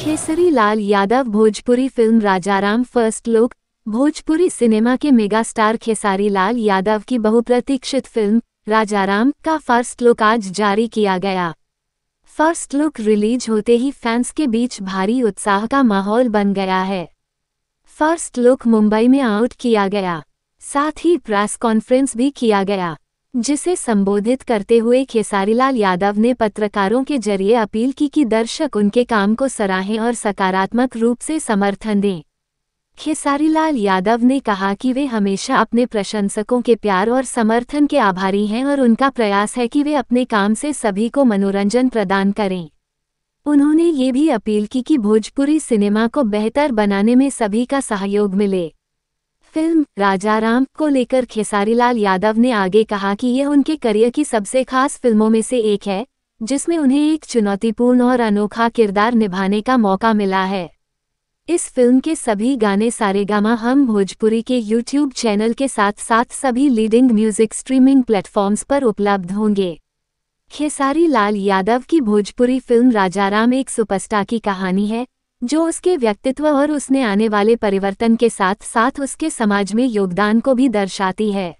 खेसरी Lal Yadav Bhojpuri film Rajaram first look Bhojpuri cinema के mega star Khesari Lal Yadav की बहुप्रतीक्षित फिल्म राजाराम का फर्स्ट लुक आज जारी किया गया फर्स्ट लुक रिलीज होते ही फैंस के बीच भारी उत्साह का माहौल बन गया है फर्स्ट लुक मुंबई में आउट किया गया साथ ही प्रेस कॉन्फ्रेंस भी किया गया जिसे संबोधित करते हुए खेसारीलाल यादव ने पत्रकारों के जरिए अपील की कि दर्शक उनके काम को सराहें और सकारात्मक रूप से समर्थन दें खेसारीलाल यादव ने कहा कि वे हमेशा अपने प्रशंसकों के प्यार और समर्थन के आभारी हैं और उनका प्रयास है कि वे अपने काम से सभी को मनोरंजन प्रदान करें उन्होंने ये भी अपील की कि भोजपुरी सिनेमा को बेहतर बनाने में सभी का सहयोग मिले फिल्म राजाराम को लेकर खेसारीलाल यादव ने आगे कहा कि यह उनके करियर की सबसे खास फिल्मों में से एक है जिसमें उन्हें एक चुनौतीपूर्ण और अनोखा किरदार निभाने का मौका मिला है इस फिल्म के सभी गाने सारेगामा हम भोजपुरी के यूट्यूब चैनल के साथ साथ सभी लीडिंग म्यूजिक स्ट्रीमिंग प्लेटफॉर्म्स पर उपलब्ध होंगे खेसारी लाल यादव की भोजपुरी फिल्म राजाराम एक सुपरस्टार की कहानी है जो उसके व्यक्तित्व और उसने आने वाले परिवर्तन के साथ साथ उसके समाज में योगदान को भी दर्शाती है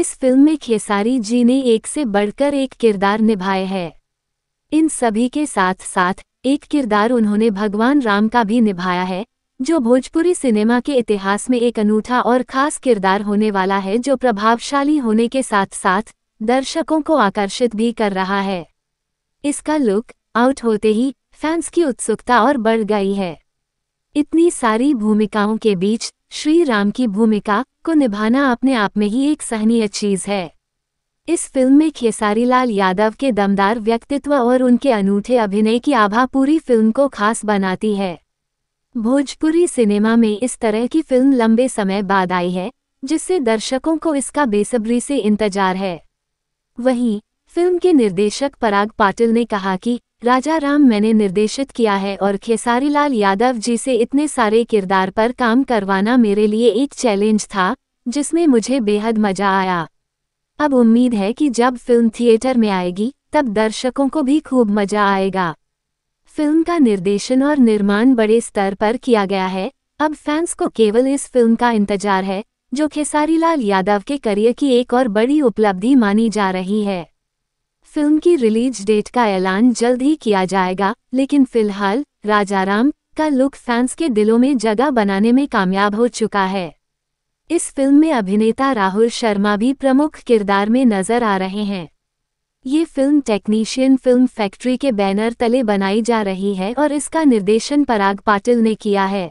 इस फिल्म में खेसारी जी ने एक से बढ़कर एक किरदार निभाए हैं इन सभी के साथ साथ एक किरदार उन्होंने भगवान राम का भी निभाया है जो भोजपुरी सिनेमा के इतिहास में एक अनूठा और खास किरदार होने वाला है जो प्रभावशाली होने के साथ साथ दर्शकों को आकर्षित भी कर रहा है इसका लुक आउट होते ही फैंस की उत्सुकता और बढ़ गई है इतनी सारी भूमिकाओं के बीच श्री राम की भूमिका को निभाना अपने आप में ही एक सहनीय चीज है इस फिल्म में खेसारी लाल यादव के दमदार व्यक्तित्व और उनके अनूठे अभिनय की आभा पूरी फिल्म को खास बनाती है भोजपुरी सिनेमा में इस तरह की फिल्म लंबे समय बाद आई है जिससे दर्शकों को इसका बेसब्री से इंतजार है वहीं फिल्म के निर्देशक पराग पाटिल ने कहा कि राजा राम मैंने निर्देशित किया है और खेसारी लाल यादव जी से इतने सारे किरदार पर काम करवाना मेरे लिए एक चैलेंज था जिसमें मुझे बेहद मजा आया अब उम्मीद है कि जब फिल्म थिएटर में आएगी तब दर्शकों को भी खूब मजा आएगा फिल्म का निर्देशन और निर्माण बड़े स्तर पर किया गया है अब फैंस को केवल इस फिल्म का इंतजार है जो खेसारी लाल यादव के करियर की एक और बड़ी उपलब्धि मानी जा रही है फिल्म की रिलीज डेट का ऐलान जल्द ही किया जाएगा लेकिन फिलहाल राजाराम का लुक फैंस के दिलों में जगह बनाने में कामयाब हो चुका है इस फिल्म में अभिनेता राहुल शर्मा भी प्रमुख किरदार में नजर आ रहे हैं ये फिल्म टेक्नीशियन फिल्म फैक्ट्री के बैनर तले बनाई जा रही है और इसका निर्देशन पराग पाटिल ने किया है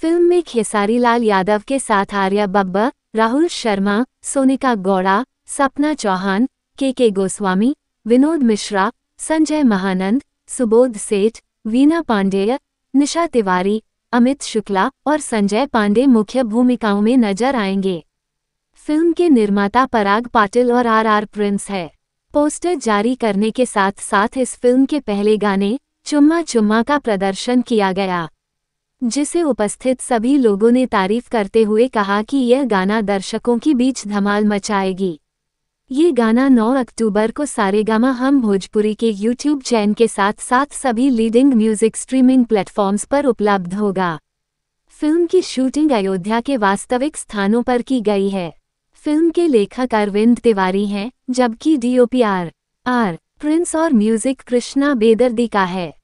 फिल्म में खेसारी लाल यादव के साथ आर्या बब्बा राहुल शर्मा सोनिका गौड़ा सपना चौहान के के गोस्वामी विनोद मिश्रा संजय महानंद सुबोध सेठ वीना पांडेय निशा तिवारी अमित शुक्ला और संजय पांडे मुख्य भूमिकाओं में नजर आएंगे फिल्म के निर्माता पराग पाटिल और आर आर प्रिंस है पोस्टर जारी करने के साथ साथ इस फिल्म के पहले गाने चुम्मा चुम्मा का प्रदर्शन किया गया जिसे उपस्थित सभी लोगों ने तारीफ करते हुए कहा कि यह गाना दर्शकों के बीच धमाल मचाएगी ये गाना 9 अक्टूबर को सारेगामा हम भोजपुरी के यूट्यूब चैन के साथ साथ सभी लीडिंग म्यूजिक स्ट्रीमिंग प्लेटफॉर्म्स पर उपलब्ध होगा फिल्म की शूटिंग अयोध्या के वास्तविक स्थानों पर की गई है फिल्म के लेखक अरविंद तिवारी हैं जबकि डीओपीआर आर प्रिंस और म्यूजिक कृष्णा बेदर्दी का है